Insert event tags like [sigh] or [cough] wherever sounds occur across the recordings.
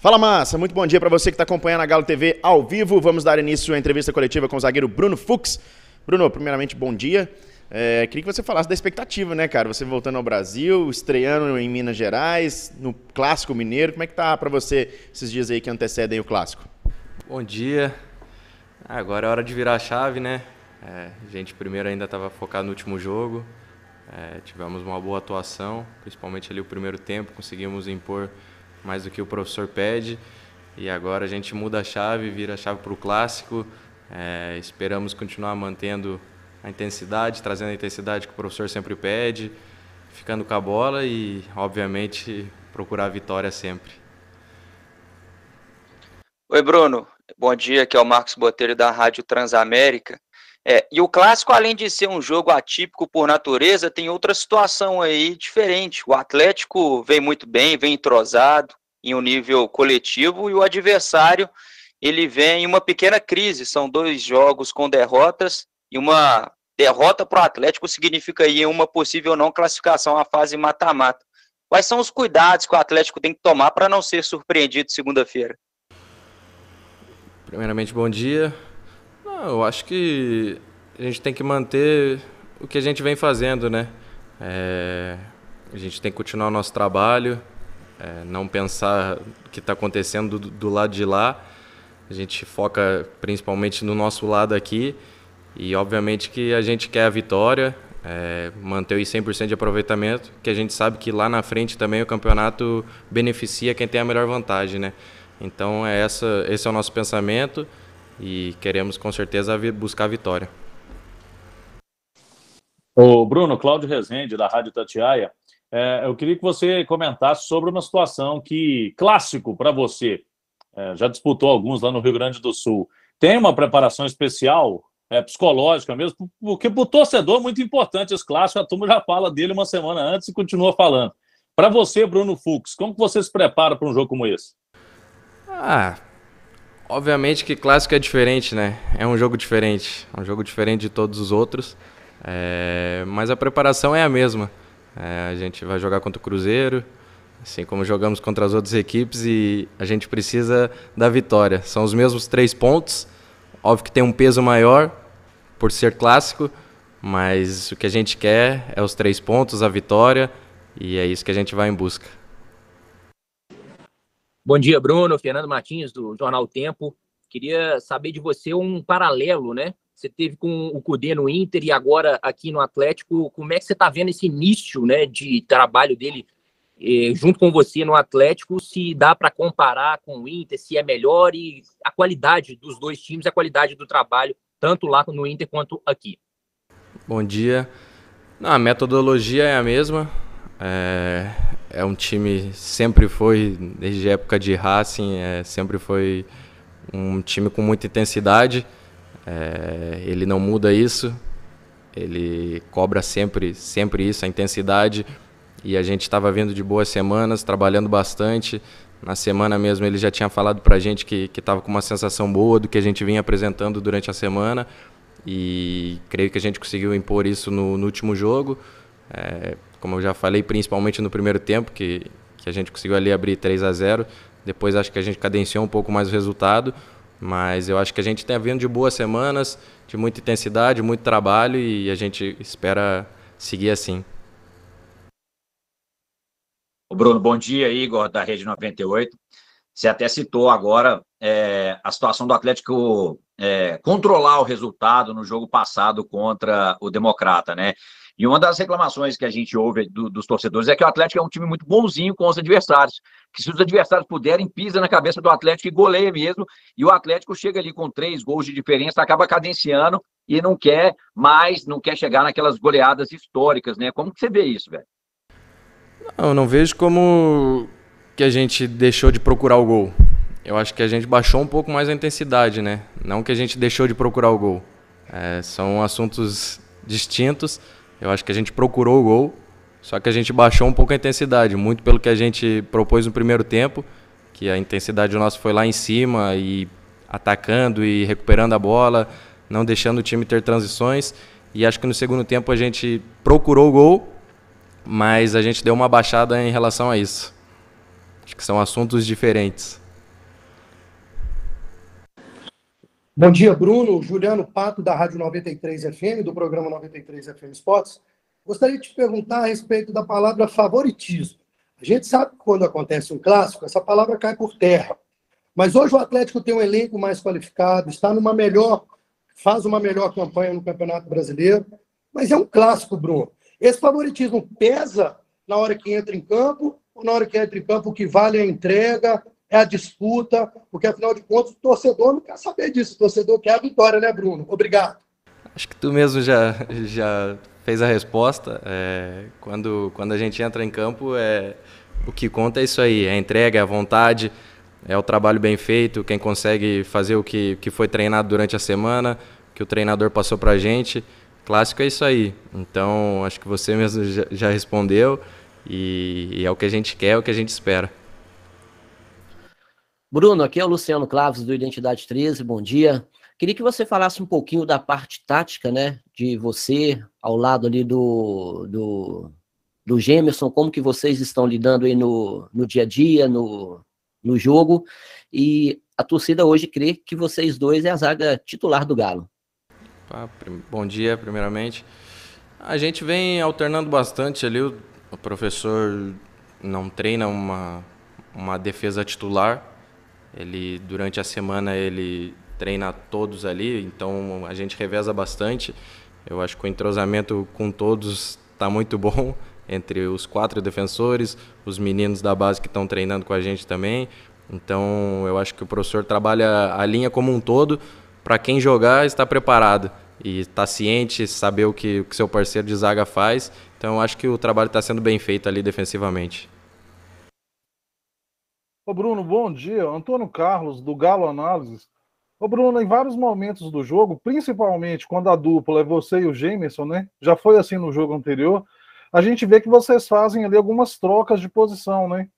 Fala massa, muito bom dia para você que está acompanhando a Galo TV ao vivo. Vamos dar início à entrevista coletiva com o zagueiro Bruno Fux. Bruno, primeiramente, bom dia. É, queria que você falasse da expectativa, né, cara? Você voltando ao Brasil, estreando em Minas Gerais, no Clássico Mineiro. Como é que tá para você esses dias aí que antecedem o Clássico? Bom dia. Agora é hora de virar a chave, né? É, a gente primeiro ainda estava focado no último jogo. É, tivemos uma boa atuação, principalmente ali o primeiro tempo. Conseguimos impor mais do que o professor pede. E agora a gente muda a chave, vira a chave para o clássico. É, esperamos continuar mantendo a intensidade, trazendo a intensidade que o professor sempre pede, ficando com a bola e, obviamente, procurar a vitória sempre. Oi, Bruno. Bom dia, aqui é o Marcos Botelho da Rádio Transamérica. É, e o clássico, além de ser um jogo atípico por natureza, tem outra situação aí diferente. O Atlético vem muito bem, vem entrosado em um nível coletivo e o adversário ele vem em uma pequena crise. São dois jogos com derrotas e uma derrota para o Atlético significa aí uma possível não classificação à fase mata-mata. Quais são os cuidados que o Atlético tem que tomar para não ser surpreendido segunda-feira? Primeiramente, bom dia eu acho que a gente tem que manter o que a gente vem fazendo, né? É, a gente tem que continuar o nosso trabalho, é, não pensar o que está acontecendo do, do, lado de lá. A gente foca principalmente no nosso lado aqui e, obviamente, que a gente quer a vitória, é, manter os 100% de aproveitamento, que a gente sabe que lá na frente também o campeonato beneficia quem tem a melhor vantagem, né? Então, é essa, esse é o nosso pensamento e queremos com certeza buscar a vitória. O Bruno Cláudio Rezende, da Rádio Tatiaia, é, eu queria que você comentasse sobre uma situação que, clássico para você, é, já disputou alguns lá no Rio Grande do Sul. Tem uma preparação especial, é, psicológica mesmo, porque para o torcedor é muito importante esse clássico, a turma já fala dele uma semana antes e continua falando. Para você, Bruno Fux, como que você se prepara para um jogo como esse? Ah, Obviamente que clássico é diferente, né? É um jogo diferente, é um jogo diferente de todos os outros, é... mas a preparação é a mesma. É, a gente vai jogar contra o Cruzeiro, assim como jogamos contra as outras equipes e a gente precisa da vitória. São os mesmos três pontos, óbvio que tem um peso maior por ser clássico, mas o que a gente quer é os três pontos, a vitória e é isso que a gente vai em busca. Bom dia, Bruno. Fernando Martins, do Jornal Tempo. Queria saber de você um paralelo, né? Você teve com o Cudê no Inter e agora aqui no Atlético. Como é que você está vendo esse início né, de trabalho dele eh, junto com você no Atlético? Se dá para comparar com o Inter, se é melhor e a qualidade dos dois times, a qualidade do trabalho, tanto lá no Inter quanto aqui. Bom dia. Não, a metodologia é a mesma, é, é um time, sempre foi, desde a época de Racing, é, sempre foi um time com muita intensidade. É, ele não muda isso, ele cobra sempre, sempre isso, a intensidade. E a gente estava vindo de boas semanas, trabalhando bastante. Na semana mesmo ele já tinha falado para a gente que estava com uma sensação boa do que a gente vinha apresentando durante a semana. E creio que a gente conseguiu impor isso no, no último jogo. É, como eu já falei, principalmente no primeiro tempo, que, que a gente conseguiu ali abrir 3 a 0 Depois acho que a gente cadenciou um pouco mais o resultado. Mas eu acho que a gente tem vindo de boas semanas, de muita intensidade, muito trabalho e a gente espera seguir assim. Bruno, bom dia, Igor, da Rede 98. Você até citou agora é, a situação do Atlético é, controlar o resultado no jogo passado contra o Democrata, né? E uma das reclamações que a gente ouve do, dos torcedores é que o Atlético é um time muito bonzinho com os adversários, que se os adversários puderem, pisa na cabeça do Atlético e goleia mesmo, e o Atlético chega ali com três gols de diferença, acaba cadenciando e não quer mais, não quer chegar naquelas goleadas históricas, né? Como que você vê isso, velho? Não, eu não vejo como que a gente deixou de procurar o gol eu acho que a gente baixou um pouco mais a intensidade, né? Não que a gente deixou de procurar o gol. É, são assuntos distintos. Eu acho que a gente procurou o gol, só que a gente baixou um pouco a intensidade, muito pelo que a gente propôs no primeiro tempo, que a intensidade nossa foi lá em cima e atacando e recuperando a bola, não deixando o time ter transições. E acho que no segundo tempo a gente procurou o gol, mas a gente deu uma baixada em relação a isso. Acho que são assuntos diferentes. Bom dia, Bruno. Juliano Pato, da Rádio 93 FM, do programa 93 FM Esportes. Gostaria de te perguntar a respeito da palavra favoritismo. A gente sabe que quando acontece um clássico, essa palavra cai por terra. Mas hoje o Atlético tem um elenco mais qualificado, está numa melhor, faz uma melhor campanha no Campeonato Brasileiro. Mas é um clássico, Bruno. Esse favoritismo pesa na hora que entra em campo ou na hora que entra em campo o que vale é a entrega, é a disputa, porque afinal de contas o torcedor não quer saber disso, o torcedor quer a vitória, né, Bruno? Obrigado. Acho que tu mesmo já, já fez a resposta. É, quando, quando a gente entra em campo, é, o que conta é isso aí: é a entrega, é a vontade, é o trabalho bem feito, quem consegue fazer o que, que foi treinado durante a semana, que o treinador passou para a gente. Clássico é isso aí. Então, acho que você mesmo já, já respondeu e, e é o que a gente quer, é o que a gente espera. Bruno, aqui é o Luciano Claves do Identidade 13, bom dia. Queria que você falasse um pouquinho da parte tática, né, de você ao lado ali do, do, do Gemerson, como que vocês estão lidando aí no, no dia a dia, no, no jogo, e a torcida hoje crê que vocês dois é a zaga titular do Galo. Bom dia, primeiramente. A gente vem alternando bastante ali, o professor não treina uma, uma defesa titular, ele durante a semana ele treina todos ali, então a gente reveza bastante. Eu acho que o entrosamento com todos está muito bom [laughs] entre os quatro defensores, os meninos da base que estão treinando com a gente também. Então eu acho que o professor trabalha a linha como um todo para quem jogar está preparado e está ciente, saber o que, o que seu parceiro de zaga faz. Então eu acho que o trabalho está sendo bem feito ali defensivamente. Ô Bruno, bom dia. Antônio Carlos, do Galo Análises. Ô Bruno, em vários momentos do jogo, principalmente quando a dupla é você e o Jameson, né? Já foi assim no jogo anterior. A gente vê que vocês fazem ali algumas trocas de posição, né?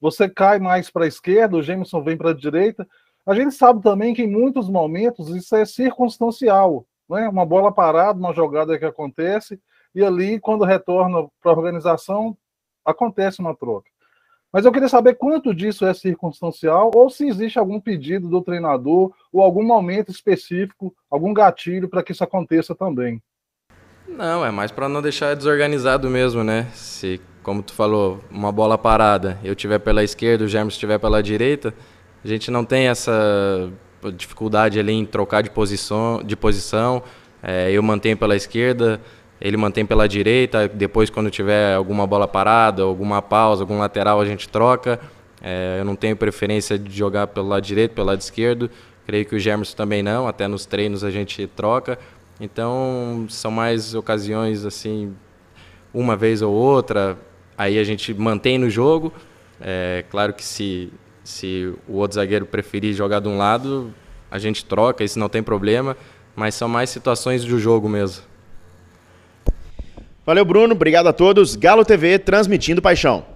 Você cai mais para a esquerda, o Jameson vem para a direita. A gente sabe também que em muitos momentos isso é circunstancial, né? Uma bola parada, uma jogada que acontece, e ali, quando retorna para a organização, acontece uma troca. Mas eu queria saber quanto disso é circunstancial ou se existe algum pedido do treinador ou algum momento específico, algum gatilho para que isso aconteça também. Não, é mais para não deixar desorganizado mesmo, né? Se, como tu falou, uma bola parada, eu tiver pela esquerda, o Germes estiver pela direita, a gente não tem essa dificuldade ali em trocar de posição, de posição. É, eu mantenho pela esquerda, ele mantém pela direita, depois quando tiver alguma bola parada, alguma pausa, algum lateral a gente troca. É, eu não tenho preferência de jogar pelo lado direito, pelo lado esquerdo. Creio que o Germerson também não, até nos treinos a gente troca. Então, são mais ocasiões assim, uma vez ou outra, aí a gente mantém no jogo. É, claro que se, se o outro zagueiro preferir jogar de um lado, a gente troca, isso não tem problema, mas são mais situações do jogo mesmo. Valeu, Bruno. Obrigado a todos. Galo TV transmitindo paixão.